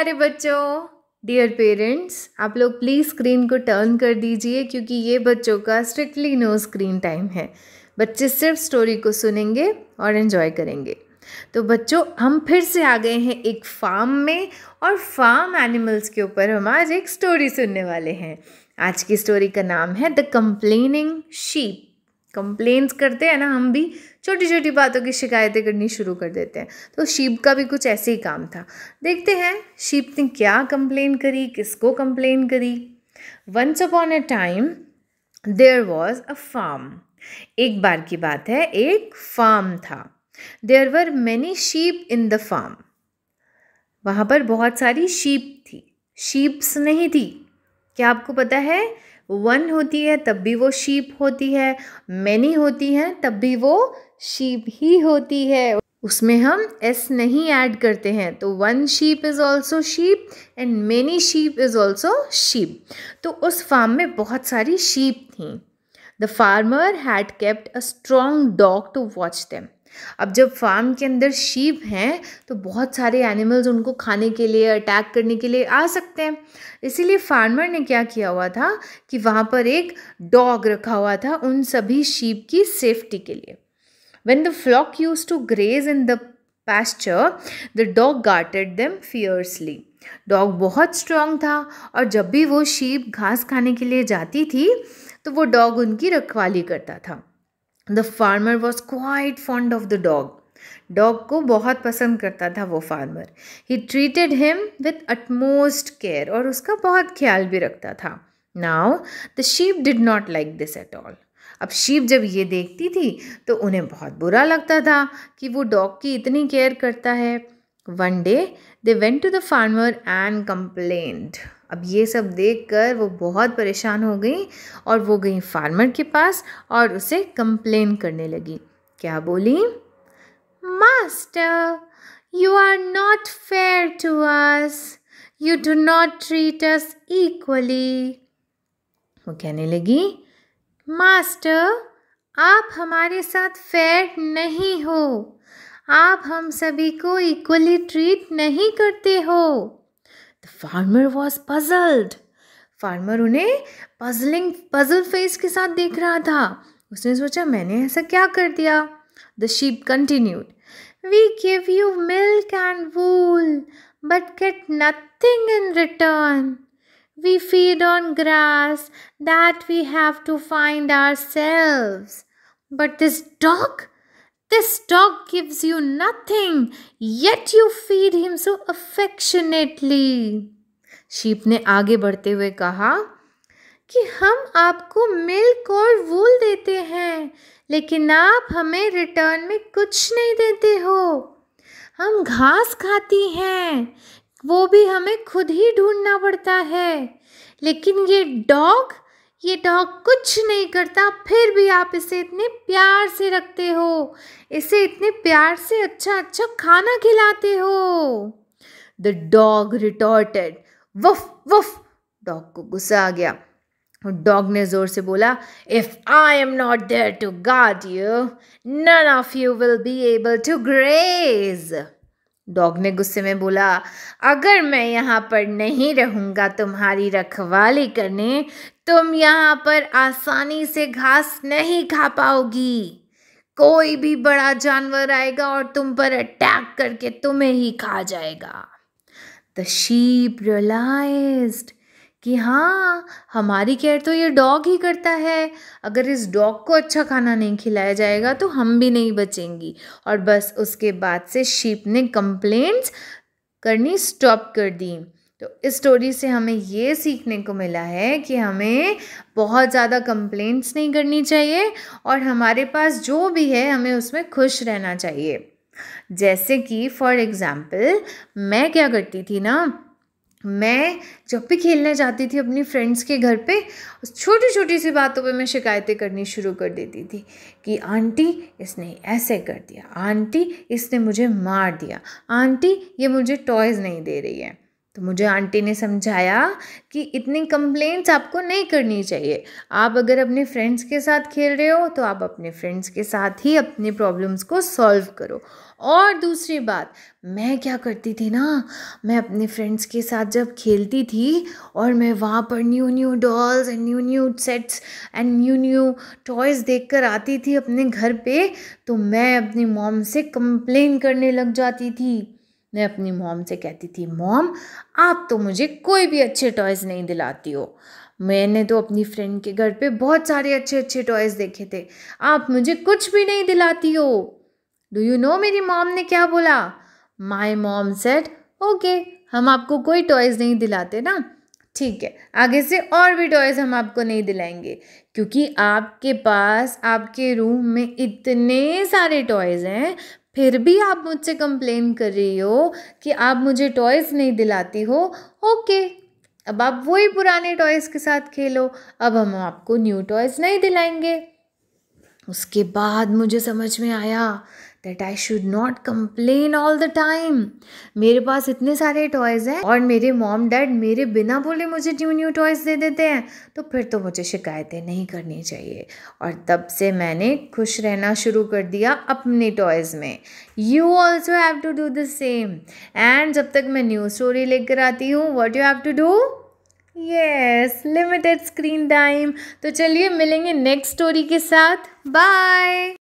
प्यारे बच्चों dear parents आप लोग प्लीज़ स्क्रीन को टर्न कर दीजिए क्योंकि ये बच्चों का स्ट्रिक्टली नो स्क्रीन टाइम है बच्चे सिर्फ स्टोरी को सुनेंगे और एंजॉय करेंगे तो बच्चों हम फिर से आ गए हैं एक फार्म में और फार्म एनिमल्स के ऊपर हम आज एक स्टोरी सुनने वाले हैं आज की स्टोरी का नाम है द कंप्लेनिंग शीप कंप्लेन्स करते हैं ना हम भी छोटी छोटी बातों की शिकायतें करनी शुरू कर देते हैं तो शीप का भी कुछ ऐसे ही काम था देखते हैं शीप ने क्या कंप्लेन करी किसको कंप्लेन करी once upon a time there was a farm एक बार की बात है एक फार्म था there were many sheep in the farm वहाँ पर बहुत सारी शीप थी शीप्स नहीं थी क्या आपको पता है वन होती है तब भी वो शीप होती है मैनी होती हैं तब भी वो शीप ही होती है उसमें हम एस नहीं ऐड करते हैं तो one sheep is also sheep and many sheep is also sheep तो उस फार्म में बहुत सारी शीप थी the farmer had kept a strong dog to watch them अब जब फार्म के अंदर शीप हैं तो बहुत सारे एनिमल्स उनको खाने के लिए अटैक करने के लिए आ सकते हैं इसीलिए फार्मर ने क्या किया हुआ था कि वहाँ पर एक डॉग रखा हुआ था उन सभी शीप की सेफ्टी के लिए When the flock used to graze in the pasture, the dog guarded them fiercely. Dog बहुत स्ट्रांग था और जब भी वो शीप घास खाने के लिए जाती थी तो वो डॉग उनकी रखवाली करता था the farmer was quite fond of the dog dog को बहुत पसंद करता था वो farmer he treated him with utmost care और उसका बहुत ख्याल भी रखता था now the sheep did not like this at all अब शिव जब ये देखती थी तो उन्हें बहुत बुरा लगता था कि वो डॉग की इतनी केयर करता है one day they went to the farmer and complained अब ये सब देख कर वो बहुत परेशान हो गई और वो गई फार्मर के पास और उसे कंप्लेन करने लगी क्या बोली master you are not fair to us you do not treat us equally वो कहने लगी मास्टर आप हमारे साथ फेयर नहीं हो आप हम सभी को इक्वली ट्रीट नहीं करते हो the farmer was puzzled farmer उन्हें पजलिंग पजल फेस के साथ देख रहा था उसने सोचा मैंने ऐसा क्या कर दिया the sheep continued we give you milk and wool but get nothing in return We feed on grass that we have to find ourselves. But this dog, this dog gives you nothing, yet you feed him so affectionately. Sheep ने आगे बढ़ते हुए कहा कि हम आपको milk और वूल देते हैं लेकिन आप हमें रिटर्न में कुछ नहीं देते हो हम घास खाती हैं वो भी हमें खुद ही ढूंढना पड़ता है लेकिन ये डॉग ये डॉग कुछ नहीं करता फिर भी आप इसे इतने प्यार से रखते हो इसे इतने प्यार से अच्छा अच्छा खाना खिलाते हो the dog retorted woof woof dog को गुस्सा आ गया और डॉग ने जोर से बोला if I am not there to guard you none of you will be able to graze dog ने गुस्से में बोला अगर मैं यहाँ पर नहीं रहूँगा तुम्हारी रखवाली करने तुम यहाँ पर आसानी से घास नहीं खा पाओगी कोई भी बड़ा जानवर आएगा और तुम पर अटैक करके तुम्हें ही खा जाएगा द शीप रियलाइज्ड कि हाँ हमारी केयर तो ये डॉग ही करता है अगर इस डॉग को अच्छा खाना नहीं खिलाया जाएगा तो हम भी नहीं बचेंगी और बस उसके बाद से शीप ने कंप्लेंट्स करनी स्टॉप कर दी तो इस स्टोरी से हमें ये सीखने को मिला है कि हमें बहुत ज़्यादा कंप्लेंट्स नहीं करनी चाहिए और हमारे पास जो भी है हमें उसमें खुश रहना चाहिए जैसे कि फॉर एग्ज़ाम्पल मैं क्या करती थी ना मैं जब भी खेलने जाती थी अपनी फ्रेंड्स के घर पे छोटी छोटी सी बातों पे मैं शिकायतें करनी शुरू कर देती थी कि आंटी इसने ऐसे कर दिया आंटी इसने मुझे मार दिया आंटी ये मुझे टॉयज़ नहीं दे रही है तो मुझे आंटी ने समझाया कि इतनी कंप्लेंट्स आपको नहीं करनी चाहिए आप अगर अपने फ्रेंड्स के साथ खेल रहे हो तो आप अपने फ्रेंड्स के साथ ही अपने प्रॉब्लम्स को सॉल्व करो और दूसरी बात मैं क्या करती थी ना मैं अपने फ्रेंड्स के साथ जब खेलती थी और मैं वहाँ पर new new dolls and new new sets and new new toys देख कर आती थी अपने घर पे तो मैं अपनी मॉम से कंप्लेन करने लग जाती थी मैं अपनी मॉम से कहती थी मॉम आप तो मुझे कोई भी अच्छे टॉयज़ नहीं दिलाती हो मैंने तो अपनी फ्रेंड के घर पे बहुत सारे अच्छे अच्छे टॉयज़ देखे थे आप मुझे कुछ भी नहीं दिलाती हो डू यू नो मेरी मॉम ने क्या बोला माई मॉम सेट ओके हम आपको कोई टॉयज़ नहीं दिलाते ना ठीक है आगे से और भी टॉयज़ हम आपको नहीं दिलाएंगे क्योंकि आपके पास आपके रूम में इतने सारे टॉयज़ हैं फिर भी आप मुझसे कंप्लेन कर रही हो कि आप मुझे टॉयज़ नहीं दिलाती हो ओके अब आप वही पुराने टॉयज़ के साथ खेलो अब हम आपको न्यू टॉयज़ नहीं दिलाएंगे उसके बाद मुझे समझ में आया that I should not complain all the time मेरे पास इतने सारे टॉयज़ हैं और मेरे मॉम डैड मेरे बिना बोले मुझे न्यू न्यू टॉयज़ दे देते हैं तो फिर तो मुझे शिकायतें नहीं करनी चाहिए और तब से मैंने खुश रहना शुरू कर दिया अपने टॉयज़ में you also have to do the same and जब तक मैं न्यू स्टोरी लेकर आती हूँ what you have to do yes limited screen time तो चलिए मिलेंगे नेक्स्ट स्टोरी के साथ बाय